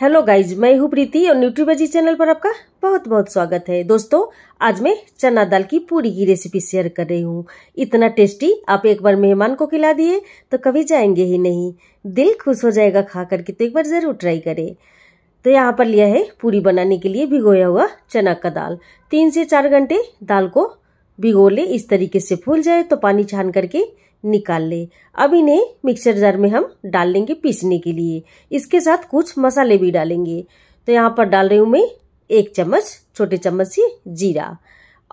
hello guys मैं हूँ प्रीति और न्यूट्रीबाजी चैनल पर आपका बहुत बहुत स्वागत है दोस्तों आज मैं चना दाल की पूरी की रेसिपी शेयर कर रही हूँ इतना टेस्टी आप एक बार मेहमान को खिला दिए तो कभी जाएंगे ही नहीं दिल खुश हो जाएगा खा करके तो एक बार ज़रूर ट्राई करें तो यहाँ पर लिया है पूरी बनाने के लिए भिगोया हुआ चना का दाल तीन से चार घंटे दाल को भिगो ले इस तरीके से फूल जाए तो पानी छान करके निकाल ले अब इन्हें मिक्सर जार में हम डाल लेंगे पीसने के लिए इसके साथ कुछ मसाले भी डालेंगे तो यहाँ पर डाल रही हूँ मैं एक चम्मच छोटे चम्मच से जीरा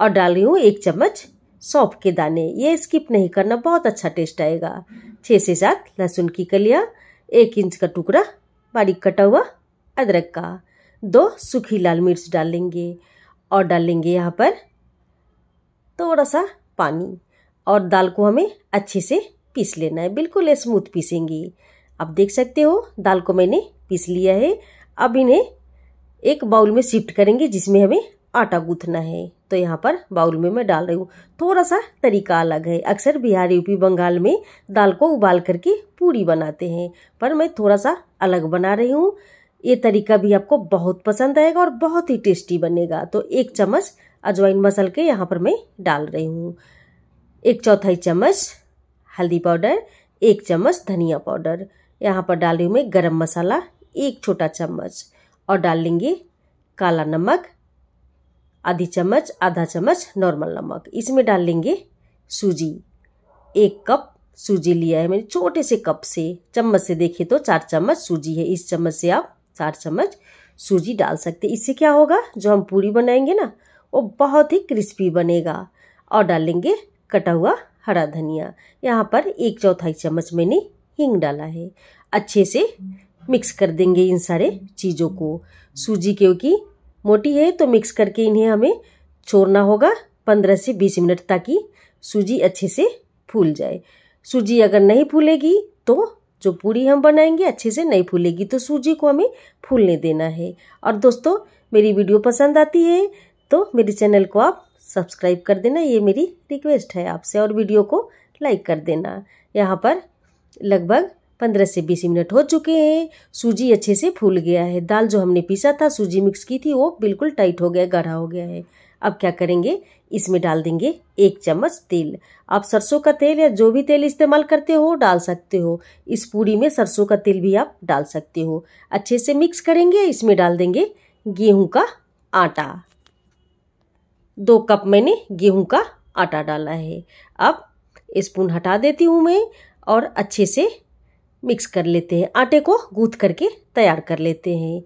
और डाल रही हूँ एक चम्मच सौंफ के दाने ये स्किप नहीं करना बहुत अच्छा टेस्ट आएगा छः से सात लहसुन की कलिया एक इंच का टुकड़ा बारीक कटा हुआ अदरक का दो सूखी लाल मिर्च डालेंगे और डालेंगे यहाँ पर थोड़ा सा पानी और दाल को हमें अच्छे से पीस लेना है बिल्कुल स्मूथ पीसेंगे आप देख सकते हो दाल को मैंने पीस लिया है अब इन्हें एक बाउल में शिफ्ट करेंगे जिसमें हमें आटा गूंथना है तो यहाँ पर बाउल में मैं डाल रही हूँ थोड़ा सा तरीका अलग है अक्सर बिहार यूपी बंगाल में दाल को उबाल करके पूरी बनाते हैं पर मैं थोड़ा सा अलग बना रही हूँ ये तरीका भी आपको बहुत पसंद आएगा और बहुत ही टेस्टी बनेगा तो एक चम्मच अजवाइन मसल के यहाँ पर मैं डाल रही हूँ एक चौथाई चम्मच हल्दी पाउडर एक चम्मच धनिया पाउडर यहाँ पर डाल रही हूँ मैं गरम मसाला एक छोटा चम्मच और डाल लेंगे काला नमक आधी चम्मच आधा चम्मच नॉर्मल नमक इसमें डाल लेंगे सूजी एक कप सूजी लिया है मैंने छोटे से कप से चम्मच से देखे तो चार चम्मच सूजी है इस चम्मच से आप चार चम्मच सूजी डाल सकते इससे क्या होगा जो हम पूरी बनाएंगे ना वो बहुत ही क्रिस्पी बनेगा और डालेंगे कटा हुआ हरा धनिया यहाँ पर एक चौथाई चम्मच मैंने हींग डाला है अच्छे से मिक्स कर देंगे इन सारे चीज़ों को सूजी क्योंकि मोटी है तो मिक्स करके इन्हें हमें छोड़ना होगा पंद्रह से बीस मिनट ताकि सूजी अच्छे से फूल जाए सूजी अगर नहीं फूलेगी तो जो पूरी हम बनाएंगे अच्छे से नहीं फूलेगी तो सूजी को हमें फूलने देना है और दोस्तों मेरी वीडियो पसंद आती है तो मेरे चैनल को आप सब्सक्राइब कर देना ये मेरी रिक्वेस्ट है आपसे और वीडियो को लाइक कर देना यहाँ पर लगभग पंद्रह से बीस मिनट हो चुके हैं सूजी अच्छे से फूल गया है दाल जो हमने पीसा था सूजी मिक्स की थी वो बिल्कुल टाइट हो गया गाढ़ा हो गया है अब क्या करेंगे इसमें डाल देंगे एक चम्मच तेल आप सरसों का तेल या जो भी तेल इस्तेमाल करते हो डाल सकते हो इस पूरी में सरसों का तेल भी आप डाल सकते हो अच्छे से मिक्स करेंगे इसमें डाल देंगे गेहूँ का आटा दो कप मैंने गेहूं का आटा डाला है अब स्पून हटा देती हूँ मैं और अच्छे से मिक्स कर लेते हैं आटे को गूँथ करके तैयार कर लेते हैं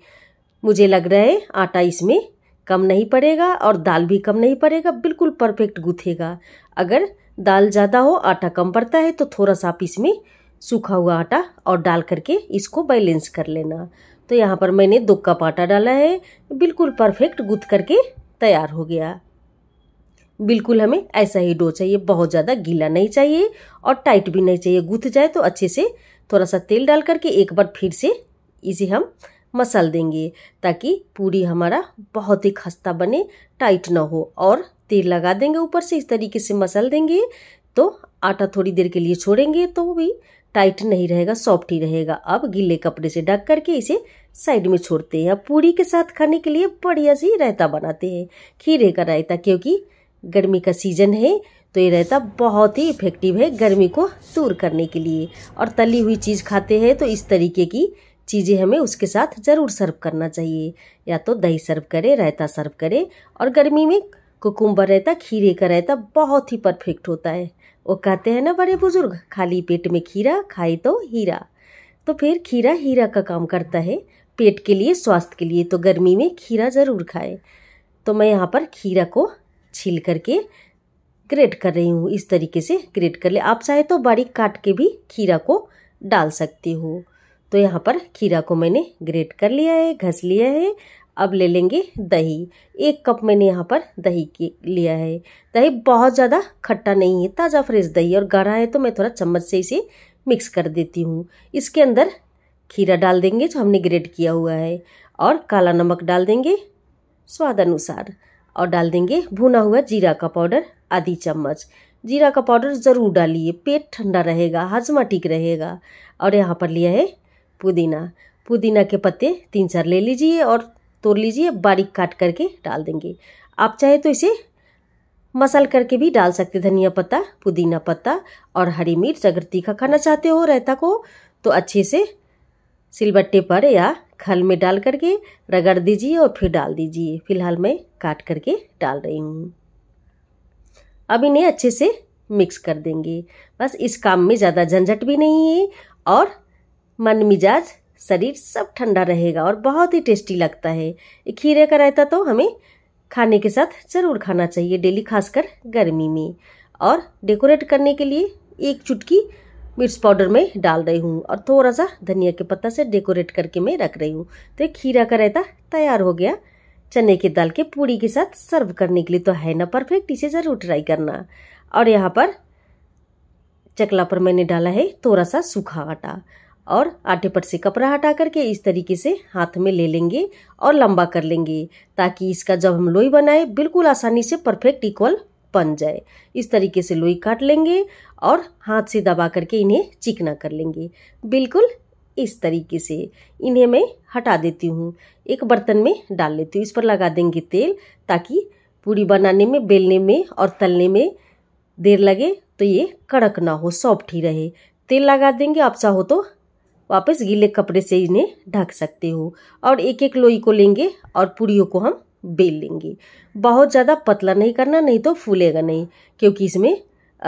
मुझे लग रहा है आटा इसमें कम नहीं पड़ेगा और दाल भी कम नहीं पड़ेगा बिल्कुल परफेक्ट गूँथेगा अगर दाल ज़्यादा हो आटा कम पड़ता है तो थोड़ा सा आप इसमें सूखा हुआ आटा और डाल करके इसको बैलेंस कर लेना तो यहाँ पर मैंने दो कप आटा डाला है बिल्कुल परफेक्ट गूँथ करके तैयार हो गया बिल्कुल हमें ऐसा ही डो चाहिए बहुत ज़्यादा गीला नहीं चाहिए और टाइट भी नहीं चाहिए गुथ जाए तो अच्छे से थोड़ा सा तेल डाल करके एक बार फिर से इसे हम मसल देंगे ताकि पूरी हमारा बहुत ही खस्ता बने टाइट ना हो और तेल लगा देंगे ऊपर से इस तरीके से मसल देंगे तो आटा थोड़ी देर के लिए छोड़ेंगे तो भी टाइट नहीं रहेगा सॉफ्ट ही रहेगा अब गीले कपड़े से ढक करके इसे साइड में छोड़ते हैं पूरी के साथ खाने के लिए बढ़िया सी रायता बनाते हैं खीरे का रायता क्योंकि गर्मी का सीज़न है तो ये रायता बहुत ही इफ़ेक्टिव है गर्मी को दूर करने के लिए और तली हुई चीज़ खाते हैं तो इस तरीके की चीज़ें हमें उसके साथ ज़रूर सर्व करना चाहिए या तो दही सर्व करें रायता सर्व करें और गर्मी में कुकुम्बर रहता खीरे का रहता बहुत ही परफेक्ट होता है वो कहते हैं ना बड़े बुजुर्ग खाली पेट में खीरा खाए तो हीरा तो फिर खीरा हीरा का काम करता है पेट के लिए स्वास्थ्य के लिए तो गर्मी में खीरा ज़रूर खाए तो मैं यहाँ पर खीरा को छील करके ग्रेट कर रही हूँ इस तरीके से ग्रेट कर ले आप चाहे तो बारीक काट के भी खीरा को डाल सकती हो तो यहाँ पर खीरा को मैंने ग्रेट कर लिया है घस लिया है अब ले लेंगे दही एक कप मैंने यहाँ पर दही के लिया है दही बहुत ज़्यादा खट्टा नहीं है ताज़ा फ्रेश दही और गाढ़ा है तो मैं थोड़ा चम्मच से इसे मिक्स कर देती हूँ इसके अंदर खीरा डाल देंगे जो हमने ग्रेट किया हुआ है और काला नमक डाल देंगे स्वाद अनुसार और डाल देंगे भुना हुआ जीरा का पाउडर आधी चम्मच जीरा का पाउडर ज़रूर डालिए पेट ठंडा रहेगा हाजमा ठीक रहेगा और यहाँ पर लिया है पुदीना पुदीना के पत्ते तीन चार ले लीजिए और तोड़ लीजिए बारीक काट करके डाल देंगे आप चाहे तो इसे मसाल करके भी डाल सकते धनिया पत्ता पुदीना पत्ता और हरी मिर्च अगर तीखा खाना चाहते हो रायता को तो अच्छे से सिलबट्टे पर या खल में डाल करके रगड़ दीजिए और फिर डाल दीजिए फिलहाल मैं काट करके डाल रही हूँ अब इन्हें अच्छे से मिक्स कर देंगे बस इस काम में ज़्यादा झंझट भी नहीं है और मन मिजाज शरीर सब ठंडा रहेगा और बहुत ही टेस्टी लगता है खीरे का रायता तो हमें खाने के साथ ज़रूर खाना चाहिए डेली खासकर गर्मी में और डेकोरेट करने के लिए एक चुटकी मिर्च पाउडर में डाल रही हूँ और थोड़ा सा धनिया के पत्ता से डेकोरेट करके मैं रख रही हूँ तो ये खीरा का रहता तैयार हो गया चने की दाल के पूड़ी के साथ सर्व करने के लिए तो है ना परफेक्ट इसे ज़रूर ट्राई करना और यहाँ पर चकला पर मैंने डाला है थोड़ा सा सूखा आटा और आटे पर से कपड़ा हटा करके इस तरीके से हाथ में ले लेंगे और लंबा कर लेंगे ताकि इसका जब हम लोई बनाए बिल्कुल आसानी से परफेक्ट इक्वल बन जाए इस तरीके से लोई काट लेंगे और हाथ से दबा करके इन्हें चिकना कर लेंगे बिल्कुल इस तरीके से इन्हें मैं हटा देती हूँ एक बर्तन में डाल लेती हूँ इस पर लगा देंगे तेल ताकि पूरी बनाने में बेलने में और तलने में देर लगे तो ये कड़क ना हो सॉफ्ट ही रहे तेल लगा देंगे आप चाहो तो वापस गीले कपड़े से इन्हें ढक सकते हो और एक एक लोई को लेंगे और पूड़ियों को हम बेल लेंगे बहुत ज़्यादा पतला नहीं करना नहीं तो फूलेगा नहीं क्योंकि इसमें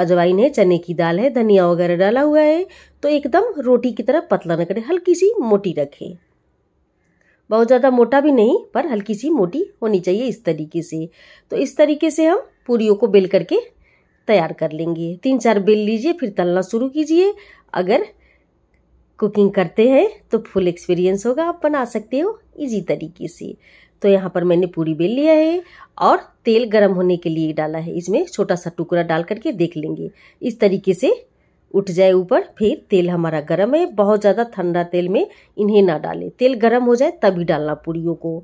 अजवाइन है चने की दाल है धनिया वगैरह डाला हुआ है तो एकदम रोटी की तरह पतला ना करें हल्की सी मोटी रखें बहुत ज़्यादा मोटा भी नहीं पर हल्की सी मोटी होनी चाहिए इस तरीके से तो इस तरीके से हम पूरी को बेल करके तैयार कर लेंगे तीन चार बेल लीजिए फिर तलना शुरू कीजिए अगर कुकिंग करते हैं तो फुल एक्सपीरियंस होगा आप बना सकते हो इजी तरीके से तो यहाँ पर मैंने पूरी बेल लिया है और तेल गर्म होने के लिए डाला है इसमें छोटा सा टुकड़ा डाल करके देख लेंगे इस तरीके से उठ जाए ऊपर फिर तेल हमारा गर्म है बहुत ज़्यादा ठंडा तेल में इन्हें ना डालें तेल गर्म हो जाए तभी डालना पूरीयों को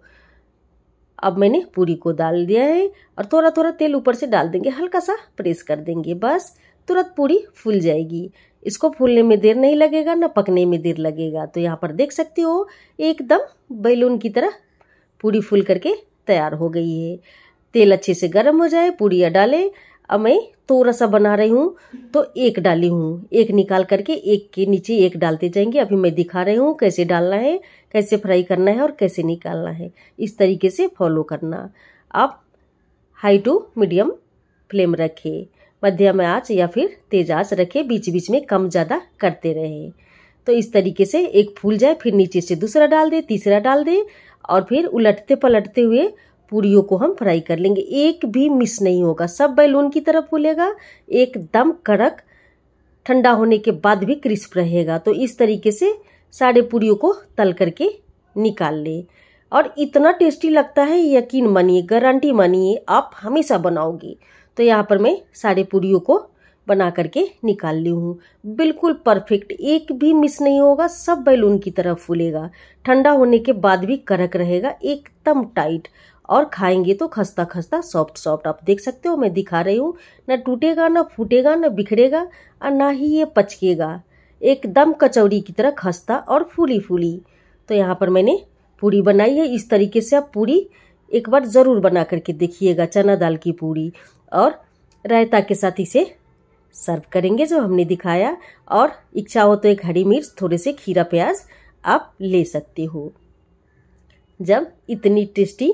अब मैंने पूरी को डाल दिया है और थोड़ा थोड़ा तेल ऊपर से डाल देंगे हल्का सा प्रेस कर देंगे बस तुरंत पूरी फूल जाएगी इसको फूलने में देर नहीं लगेगा ना पकने में देर लगेगा तो यहाँ पर देख सकते हो एकदम बैलून की तरह पूरी फूल करके तैयार हो गई है तेल अच्छे से गर्म हो जाए पूड़िया डालें अब मैं तो रसा बना रही हूँ तो एक डाली हूँ एक निकाल करके एक के नीचे एक डालते जाएंगे अभी मैं दिखा रही हूँ कैसे डालना है कैसे फ्राई करना है और कैसे निकालना है इस तरीके से फॉलो करना आप हाई टू मीडियम फ्लेम रखें मध्यम आँच या फिर तेज आँच रखें बीच बीच में कम ज़्यादा करते रहें तो इस तरीके से एक फूल जाए फिर नीचे से दूसरा डाल दें तीसरा डाल दें और फिर उलटते पलटते हुए पूरियों को हम फ्राई कर लेंगे एक भी मिस नहीं होगा सब बैलून की तरफ फूलेगा एकदम कड़क ठंडा होने के बाद भी क्रिस्प रहेगा तो इस तरीके से सारे पूरियों को तल करके निकाल लें और इतना टेस्टी लगता है यकीन मानिए गारंटी मानिए आप हमेशा बनाओगे तो यहाँ पर मैं सारे पूरी को बना करके निकाल ली हूँ बिल्कुल परफेक्ट एक भी मिस नहीं होगा सब बैलून की तरह फूलेगा ठंडा होने के बाद भी करक रहेगा एकदम टाइट और खाएंगे तो खस्ता खस्ता सॉफ्ट सॉफ्ट आप देख सकते हो मैं दिखा रही हूँ ना टूटेगा ना फूटेगा ना बिखरेगा और ना ही ये पचकेगा एकदम कचौड़ी की तरह खस्ता और फूली फूली तो यहाँ पर मैंने पूरी बनाई है इस तरीके से आप पूरी एक बार ज़रूर बना करके देखिएगा चना दाल की पूरी और रायता के साथ इसे सर्व करेंगे जो हमने दिखाया और इच्छा हो तो एक हरी मिर्च थोड़े से खीरा प्याज आप ले सकते हो जब इतनी टेस्टी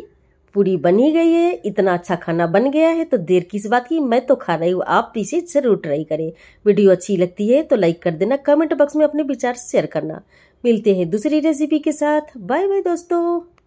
पूरी बनी गई है इतना अच्छा खाना बन गया है तो देर किस बात की मैं तो खा रही हूँ आप भी इसे ज़रूर ट्राई करें वीडियो अच्छी लगती है तो लाइक कर देना कमेंट बॉक्स में अपने विचार शेयर करना मिलते हैं दूसरी रेसिपी के साथ बाय बाय दोस्तों